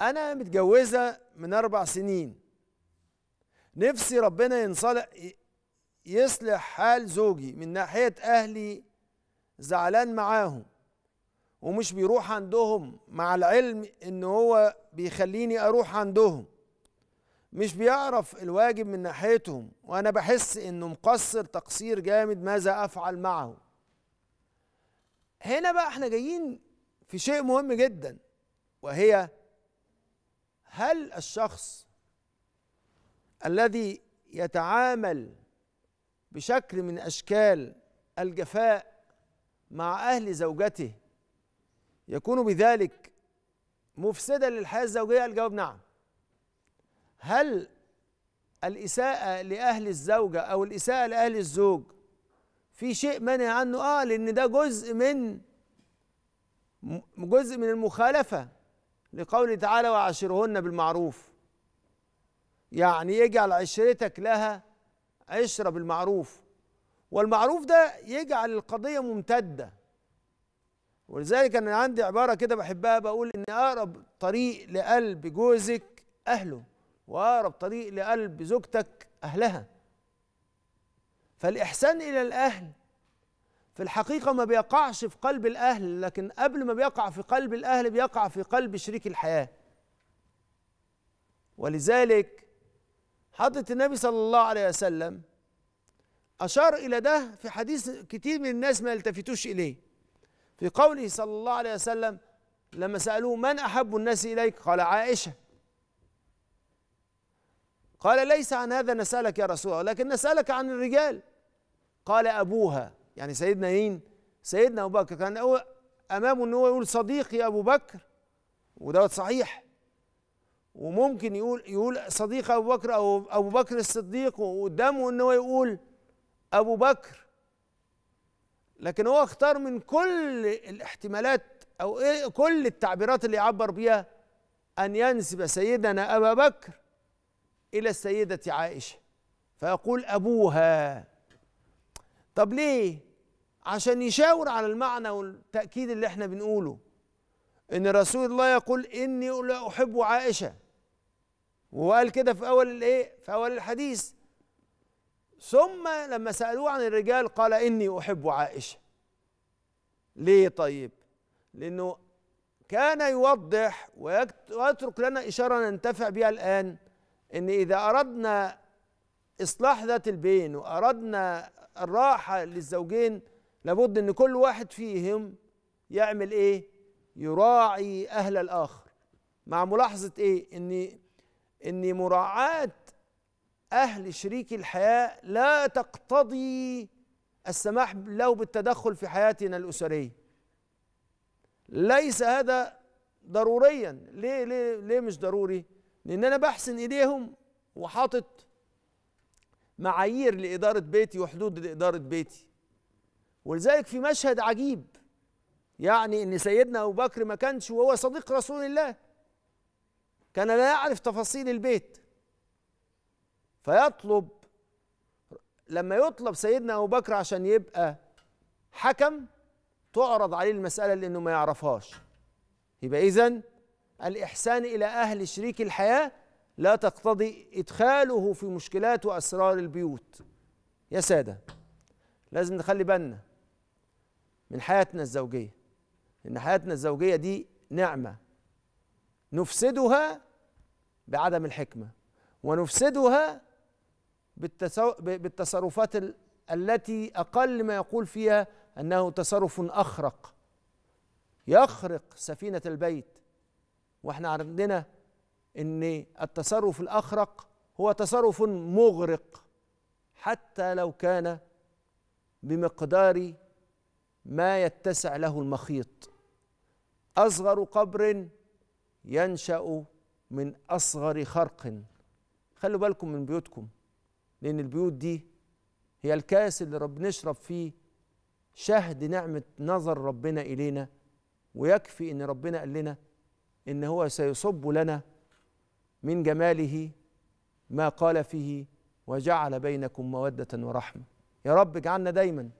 انا متجوزه من اربع سنين نفسي ربنا ينصلح يصلح حال زوجي من ناحيه اهلي زعلان معاهم ومش بيروح عندهم مع العلم ان هو بيخليني اروح عندهم مش بيعرف الواجب من ناحيتهم وانا بحس انه مقصر تقصير جامد ماذا افعل معه هنا بقى احنا جايين في شيء مهم جدا وهي هل الشخص الذي يتعامل بشكل من اشكال الجفاء مع اهل زوجته يكون بذلك مفسدا للحياه الزوجيه الجواب نعم هل الاساءه لاهل الزوجه او الاساءه لاهل الزوج في شيء منع عنه اه لان ده جزء من جزء من المخالفه لقوله تعالى وعاشرهن بالمعروف يعني يجعل عشرتك لها عشرة بالمعروف والمعروف ده يجعل القضية ممتدة ولذلك أنا عندي عبارة كده بحبها بقول إن أقرب طريق لقلب جوزك أهله وأقرب طريق لقلب زوجتك أهلها فالإحسان إلى الأهل في الحقيقة ما بيقعش في قلب الأهل لكن قبل ما بيقع في قلب الأهل بيقع في قلب شريك الحياة ولذلك حضرة النبي صلى الله عليه وسلم أشار إلى ده في حديث كتير من الناس ما يلتفتوش إليه في قوله صلى الله عليه وسلم لما سألوه من أحب الناس إليك قال عائشة قال ليس عن هذا نسألك يا رسول الله لكن نسألك عن الرجال قال أبوها يعني سيدنا مين سيدنا ابو بكر كان هو امامه ان هو يقول صديقي ابو بكر ودوت صحيح وممكن يقول يقول صديق ابو بكر او ابو بكر الصديق وقدامه ان هو يقول ابو بكر لكن هو اختار من كل الاحتمالات او إيه، كل التعبيرات اللي يعبر بيها ان ينسب سيدنا ابا بكر الى السيده عائشه فيقول ابوها طب ليه عشان يشاور على المعنى والتأكيد اللي احنا بنقوله ان رسول الله يقول اني لا احب عائشة وقال كده في اول الايه في اول الحديث ثم لما سألوه عن الرجال قال اني احب عائشة ليه طيب لانه كان يوضح ويترك لنا إشارة ننتفع بها الآن إن إذا أردنا إصلاح ذات البين وأردنا الراحة للزوجين لابد ان كل واحد فيهم يعمل ايه يراعي اهل الاخر مع ملاحظه ايه ان ان مراعاه اهل شريك الحياه لا تقتضي السماح له بالتدخل في حياتنا الاسريه ليس هذا ضروريا ليه ليه ليه مش ضروري لان انا بحسن ايديهم وحاطط معايير لاداره بيتي وحدود لاداره بيتي ولذلك في مشهد عجيب يعني ان سيدنا ابو بكر ما كانش وهو صديق رسول الله كان لا يعرف تفاصيل البيت فيطلب لما يطلب سيدنا ابو بكر عشان يبقى حكم تعرض عليه المساله لانه ما يعرفهاش يبقى اذا الاحسان الى اهل شريك الحياه لا تقتضي ادخاله في مشكلات واسرار البيوت يا ساده لازم نخلي بالنا من حياتنا الزوجيه ان حياتنا الزوجيه دي نعمه نفسدها بعدم الحكمه ونفسدها بالتصرفات التي اقل ما يقول فيها انه تصرف اخرق يخرق سفينه البيت واحنا عندنا ان التصرف الاخرق هو تصرف مغرق حتى لو كان بمقدار ما يتسع له المخيط اصغر قبر ينشا من اصغر خرق خلوا بالكم من بيوتكم لان البيوت دي هي الكاس اللي رب نشرب فيه شهد نعمه نظر ربنا الينا ويكفي ان ربنا قال لنا ان هو سيصب لنا من جماله ما قال فيه وجعل بينكم موده ورحمه يا رب اجعلنا دايما